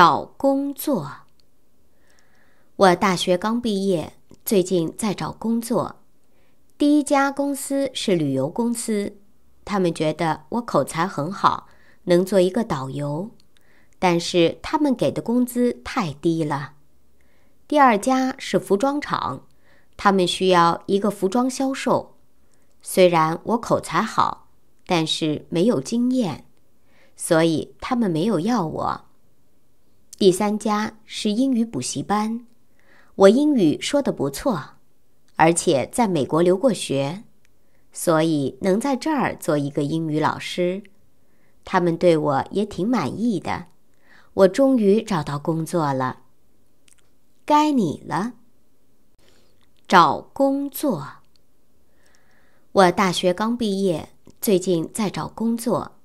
找工作。我大学刚毕业，最近在找工作。第一家公司是旅游公司，他们觉得我口才很好，能做一个导游，但是他们给的工资太低了。第二家是服装厂，他们需要一个服装销售，虽然我口才好，但是没有经验，所以他们没有要我。第三家是英语补习班，我英语说的不错，而且在美国留过学，所以能在这儿做一个英语老师。他们对我也挺满意的，我终于找到工作了。该你了，找工作。我大学刚毕业，最近在找工作。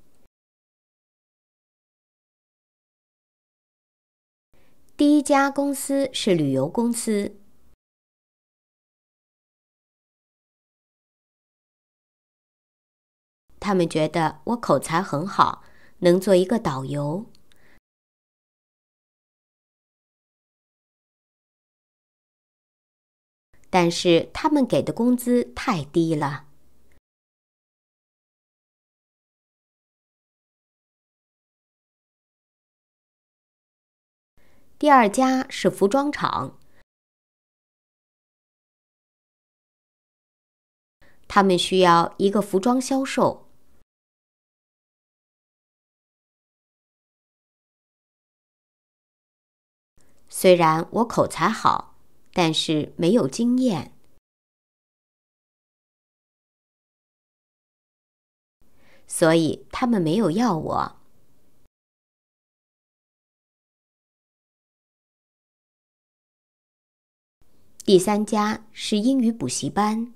第一家公司是旅游公司，他们觉得我口才很好，能做一个导游，但是他们给的工资太低了。第二家是服装厂，他们需要一个服装销售。虽然我口才好，但是没有经验，所以他们没有要我。第三家是英语补习班。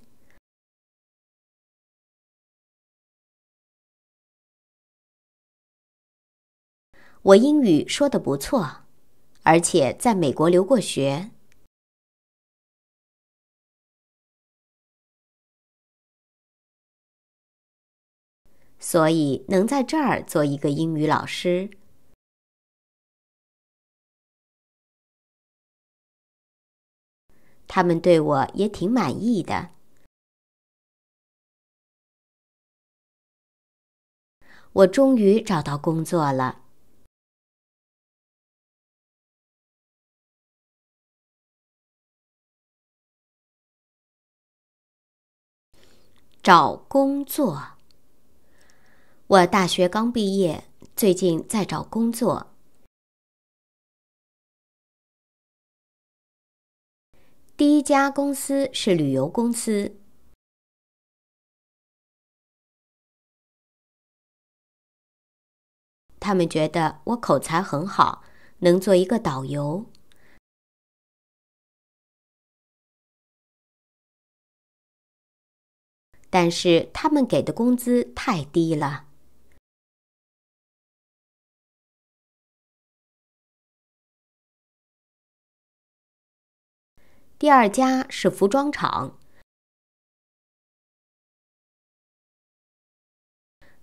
我英语说得不错，而且在美国留过学，所以能在这儿做一个英语老师。他们对我也挺满意的。我终于找到工作了。找工作。我大学刚毕业，最近在找工作。第一家公司是旅游公司，他们觉得我口才很好，能做一个导游，但是他们给的工资太低了。第二家是服装厂，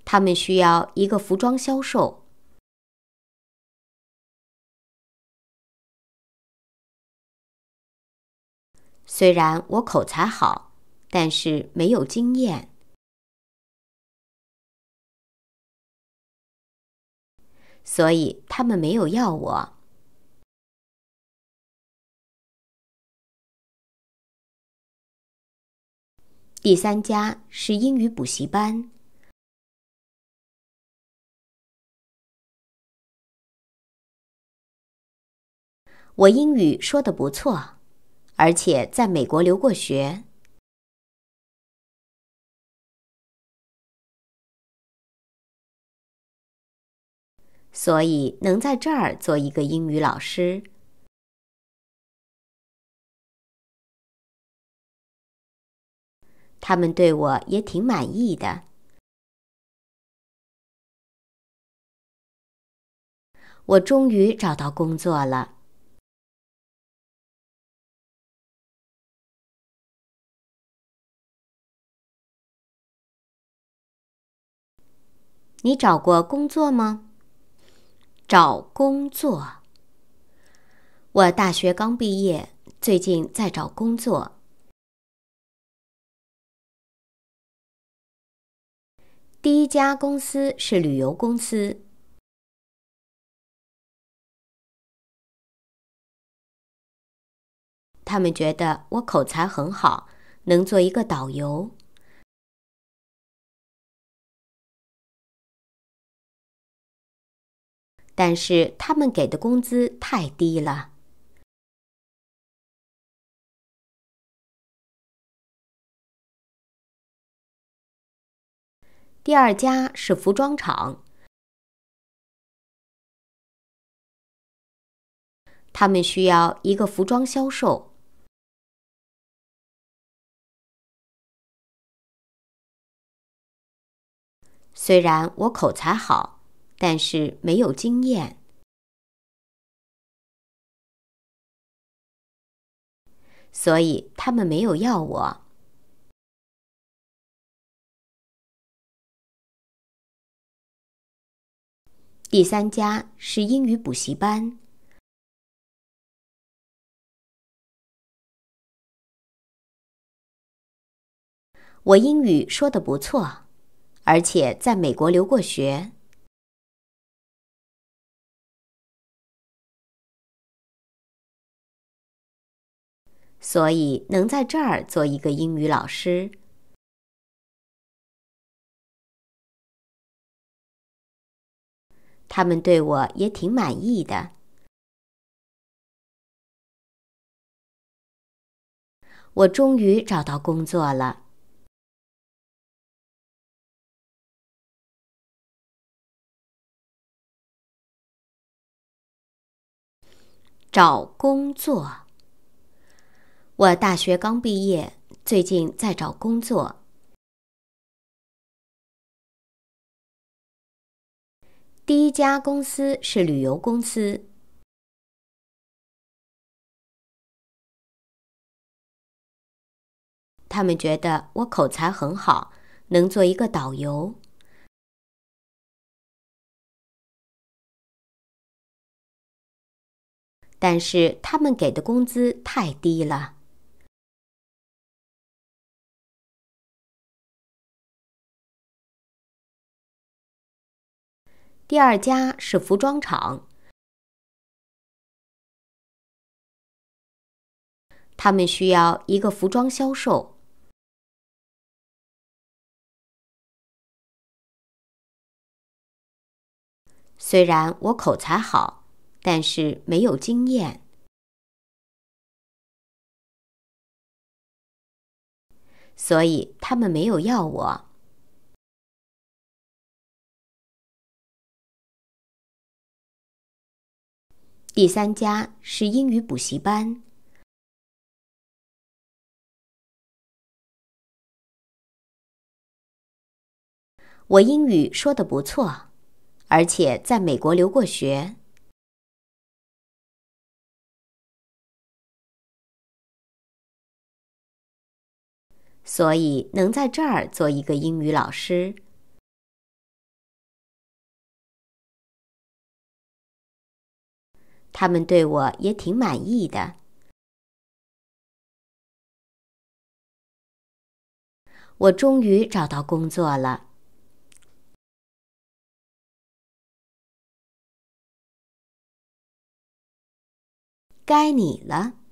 他们需要一个服装销售。虽然我口才好，但是没有经验，所以他们没有要我。第三家是英语补习班。我英语说的不错，而且在美国留过学，所以能在这儿做一个英语老师。他们对我也挺满意的。我终于找到工作了。你找过工作吗？找工作。我大学刚毕业，最近在找工作。第一家公司是旅游公司，他们觉得我口才很好，能做一个导游，但是他们给的工资太低了。第二家是服装厂，他们需要一个服装销售。虽然我口才好，但是没有经验，所以他们没有要我。第三家是英语补习班。我英语说的不错，而且在美国留过学，所以能在这儿做一个英语老师。他们对我也挺满意的。我终于找到工作了。找工作。我大学刚毕业，最近在找工作。第一家公司是旅游公司，他们觉得我口才很好，能做一个导游，但是他们给的工资太低了。第二家是服装厂，他们需要一个服装销售。虽然我口才好，但是没有经验，所以他们没有要我。第三家是英语补习班。我英语说的不错，而且在美国留过学，所以能在这儿做一个英语老师。他们对我也挺满意的。我终于找到工作了。该你了。